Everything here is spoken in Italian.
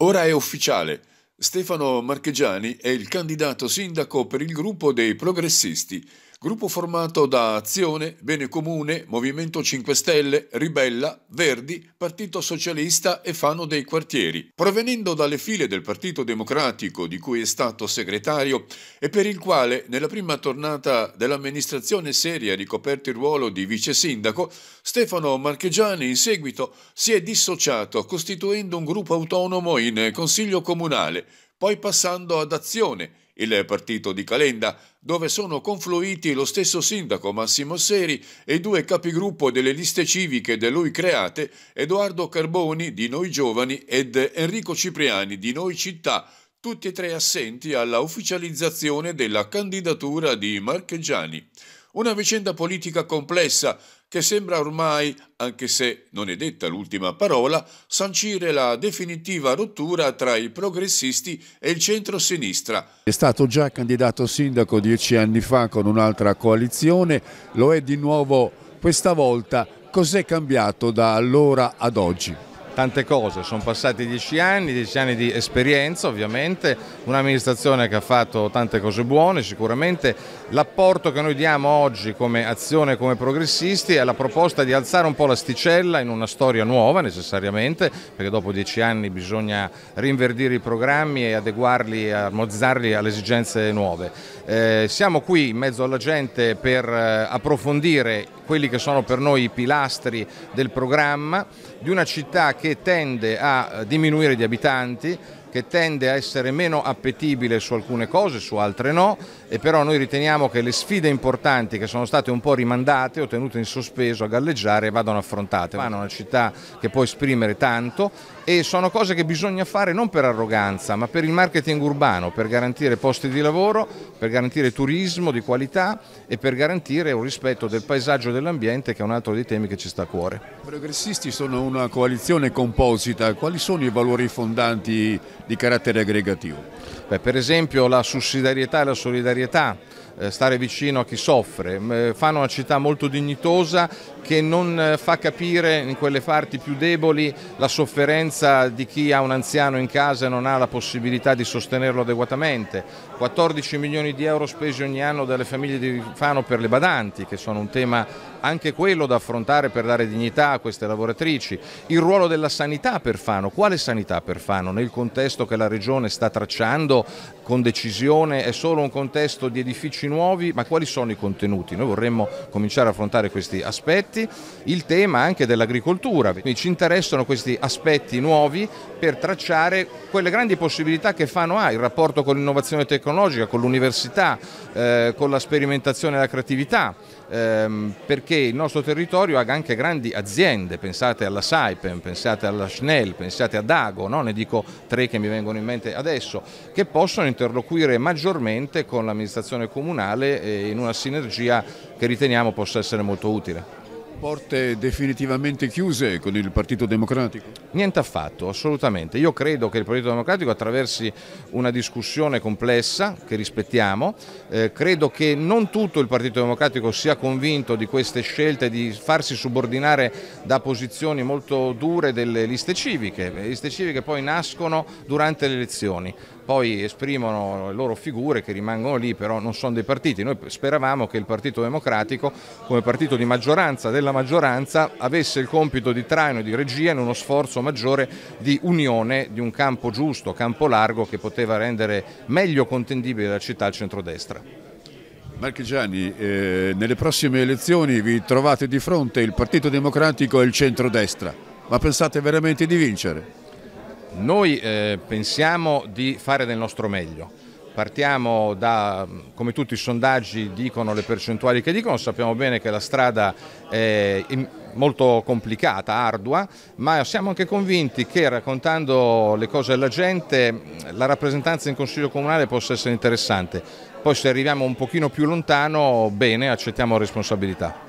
Ora è ufficiale. Stefano Marchegiani è il candidato sindaco per il gruppo dei progressisti. Gruppo formato da Azione, Bene Comune, Movimento 5 Stelle, Ribella, Verdi, Partito Socialista e Fano dei Quartieri. Provenendo dalle file del Partito Democratico di cui è stato segretario e per il quale nella prima tornata dell'amministrazione seria ricoperto il ruolo di vice sindaco, Stefano Marchegiani in seguito si è dissociato costituendo un gruppo autonomo in Consiglio Comunale, poi passando ad Azione il partito di Calenda, dove sono confluiti lo stesso sindaco Massimo Seri e i due capigruppo delle liste civiche da lui create, Edoardo Carboni di Noi Giovani ed Enrico Cipriani di Noi Città, tutti e tre assenti alla ufficializzazione della candidatura di Marchegiani. Una vicenda politica complessa che sembra ormai, anche se non è detta l'ultima parola, sancire la definitiva rottura tra i progressisti e il centro-sinistra. È stato già candidato sindaco dieci anni fa con un'altra coalizione, lo è di nuovo questa volta. Cos'è cambiato da allora ad oggi? tante cose, sono passati dieci anni, dieci anni di esperienza ovviamente, un'amministrazione che ha fatto tante cose buone sicuramente, l'apporto che noi diamo oggi come azione, come progressisti è la proposta di alzare un po' l'asticella in una storia nuova necessariamente, perché dopo dieci anni bisogna rinverdire i programmi e adeguarli, armonizzarli alle esigenze nuove. Eh, siamo qui in mezzo alla gente per eh, approfondire quelli che sono per noi i pilastri del programma di una città che tende a eh, diminuire di abitanti, che tende a essere meno appetibile su alcune cose, su altre no, e però noi riteniamo che le sfide importanti che sono state un po' rimandate o tenute in sospeso a galleggiare vadano affrontate. Vanno una città che può esprimere tanto e sono cose che bisogna fare non per arroganza, ma per il marketing urbano, per garantire posti di lavoro, per garantire turismo di qualità e per garantire un rispetto del paesaggio e dell'ambiente che è un altro dei temi che ci sta a cuore. I progressisti sono una coalizione composita, quali sono i valori fondanti di carattere aggregativo. Beh, per esempio la sussidiarietà e la solidarietà eh, stare vicino a chi soffre, eh, fanno una città molto dignitosa che non eh, fa capire in quelle parti più deboli la sofferenza di chi ha un anziano in casa e non ha la possibilità di sostenerlo adeguatamente. 14 milioni di euro spesi ogni anno dalle famiglie di Fano per le badanti, che sono un tema anche quello da affrontare per dare dignità a queste lavoratrici. Il ruolo della sanità per Fano, quale sanità per Fano? Nel contesto che la Regione sta tracciando con decisione è solo un contesto di edifici nuovi, ma quali sono i contenuti? Noi vorremmo cominciare a affrontare questi aspetti importanti, il tema anche dell'agricoltura. Quindi ci interessano questi aspetti nuovi per tracciare quelle grandi possibilità che Fano ha, ah, il rapporto con l'innovazione tecnologica, con l'università, eh, con la sperimentazione e la creatività, ehm, perché il nostro territorio ha anche grandi aziende, pensate alla Saipem, pensate alla Schnell, pensate a Dago, no? ne dico tre che mi vengono in mente adesso, che possono interloquire maggiormente con l'amministrazione comunale in una sinergia che riteniamo possa essere molto utile. Porte definitivamente chiuse con il Partito Democratico? Niente affatto, assolutamente. Io credo che il Partito Democratico attraversi una discussione complessa che rispettiamo, eh, credo che non tutto il Partito Democratico sia convinto di queste scelte di farsi subordinare da posizioni molto dure delle liste civiche, le liste civiche poi nascono durante le elezioni poi esprimono le loro figure che rimangono lì, però non sono dei partiti. Noi speravamo che il Partito Democratico, come partito di maggioranza della maggioranza, avesse il compito di traino e di regia in uno sforzo maggiore di unione di un campo giusto, campo largo che poteva rendere meglio contendibile la città al centrodestra. Marchigiani, eh, nelle prossime elezioni vi trovate di fronte il Partito Democratico e il centrodestra, ma pensate veramente di vincere? Noi eh, pensiamo di fare del nostro meglio. Partiamo da, come tutti i sondaggi dicono, le percentuali che dicono, sappiamo bene che la strada è in, molto complicata, ardua, ma siamo anche convinti che raccontando le cose alla gente la rappresentanza in Consiglio Comunale possa essere interessante. Poi se arriviamo un pochino più lontano, bene, accettiamo responsabilità.